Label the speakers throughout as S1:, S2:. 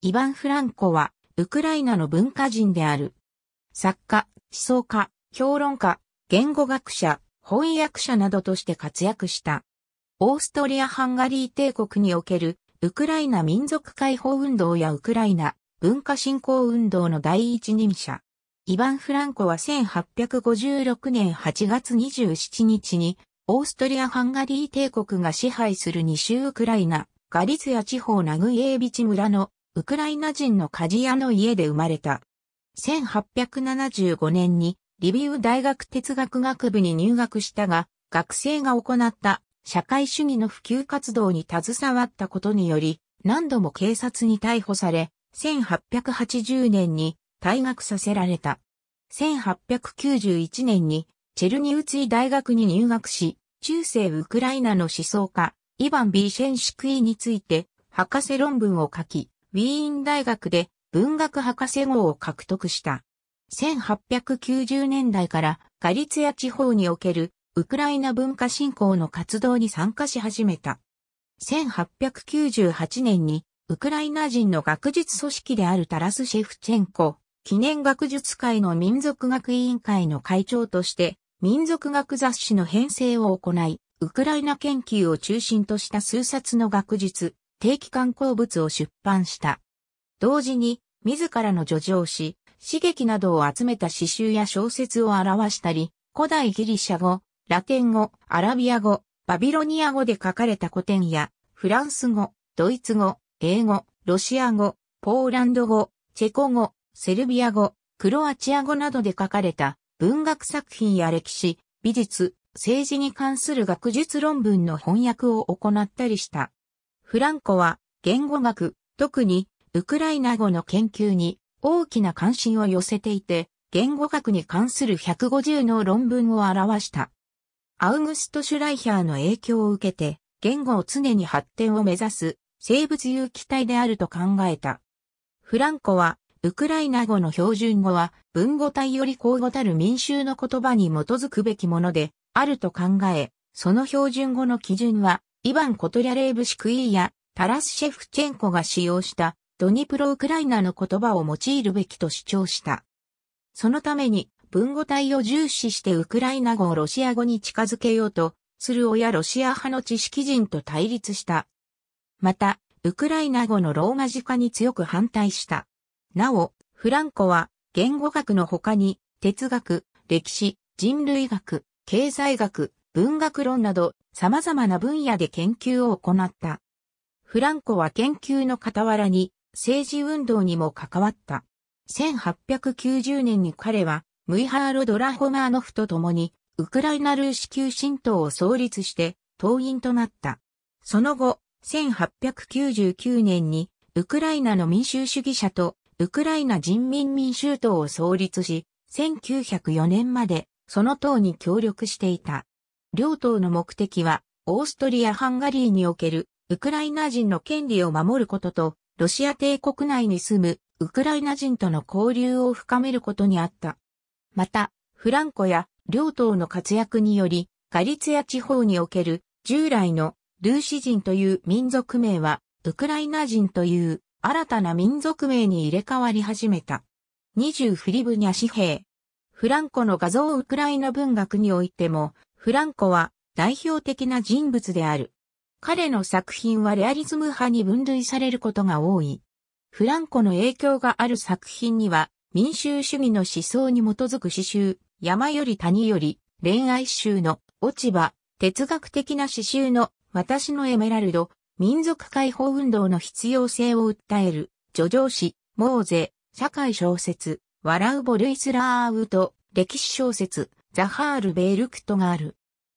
S1: イヴァン・フランコは、ウクライナの文化人である。作家、思想家、評論家、言語学者、翻訳者などとして活躍した。オーストリア・ハンガリー帝国における、ウクライナ民族解放運動やウクライナ文化振興運動の第一人者。イヴァン・フランコは1856年8月27日に、オーストリア・ハンガリー帝国が支配する西ウクライナ、ガリツヤ地方ナグイエービチ村のウクライナ人の鍛冶屋の家で生まれた。1875年にリビウ大学哲学学部に入学したが、学生が行った社会主義の普及活動に携わったことにより、何度も警察に逮捕され、1880年に退学させられた。1891年にチェルニウツィ大学に入学し、中世ウクライナの思想家、イヴァン・ビーシェンシクイについて、博士論文を書き、ウィーン大学で文学博士号を獲得した。1890年代からガリツヤ地方におけるウクライナ文化振興の活動に参加し始めた。1898年にウクライナ人の学術組織であるタラス・シェフチェンコ記念学術会の民族学委員会の会長として民族学雑誌の編成を行い、ウクライナ研究を中心とした数冊の学術、定期刊行物を出版した。同時に、自らの叙情し、刺激などを集めた詩集や小説を表したり、古代ギリシャ語、ラテン語、アラビア語、バビロニア語で書かれた古典や、フランス語、ドイツ語、英語、ロシア語、ポーランド語、チェコ語、セルビア語、クロアチア語などで書かれた文学作品や歴史、美術、政治に関する学術論文の翻訳を行ったりした。フランコは言語学、特にウクライナ語の研究に大きな関心を寄せていて、言語学に関する150の論文を表した。アウグスト・シュライヒャーの影響を受けて、言語を常に発展を目指す生物有機体であると考えた。フランコは、ウクライナ語の標準語は文語体より口語たる民衆の言葉に基づくべきものであると考え、その標準語の基準はイヴァン・コトリャレーブシクイーやタラスシェフチェンコが使用したドニプロ・ウクライナの言葉を用いるべきと主張した。そのために文語体を重視してウクライナ語をロシア語に近づけようとする親ロシア派の知識人と対立した。また、ウクライナ語のローマ字化に強く反対した。なお、フランコは言語学の他に哲学、歴史、人類学、経済学、文学論など様々な分野で研究を行った。フランコは研究の傍らに政治運動にも関わった。1890年に彼はムイハーロ・ドラホマーノフと共にウクライナルーシ級神党を創立して党員となった。その後、1899年にウクライナの民衆主義者とウクライナ人民民衆党を創立し、1904年までその党に協力していた。両党の目的は、オーストリア・ハンガリーにおけるウクライナ人の権利を守ることと、ロシア帝国内に住むウクライナ人との交流を深めることにあった。また、フランコや両党の活躍により、ガリツヤ地方における従来のルーシ人という民族名は、ウクライナ人という新たな民族名に入れ替わり始めた。20フリブニャ紙幣。フランコの画像ウクライナ文学においても、フランコは代表的な人物である。彼の作品はレアリズム派に分類されることが多い。フランコの影響がある作品には、民衆主義の思想に基づく詩集、山より谷より、恋愛集の落ち葉、哲学的な詩集の私のエメラルド、民族解放運動の必要性を訴える、叙情詩、モーゼ、社会小説、笑うボルイスラーウと歴史小説、ザハール・ベールクトがある。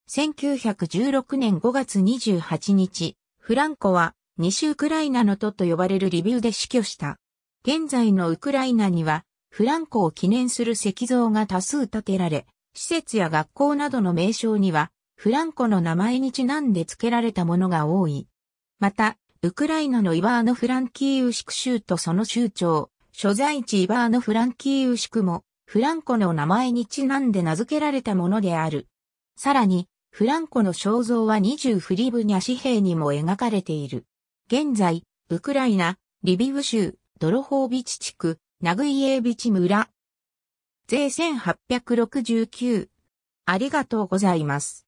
S1: 1916年5月28日、フランコは西ウクライナの都と呼ばれるリビウで死去した。現在のウクライナには、フランコを記念する石像が多数建てられ、施設や学校などの名称には、フランコの名前にちなんで付けられたものが多い。また、ウクライナのイバーノ・フランキーウシク州とその州長、所在地イバーノ・フランキーウシクも、フランコの名前にちなんで名付けられたものである。さらに、フランコの肖像は20フリブニャ紙幣にも描かれている。現在、ウクライナ、リビウ州、ドロホービチ地区、ナグイエービチ村。税1869。ありがとうございます。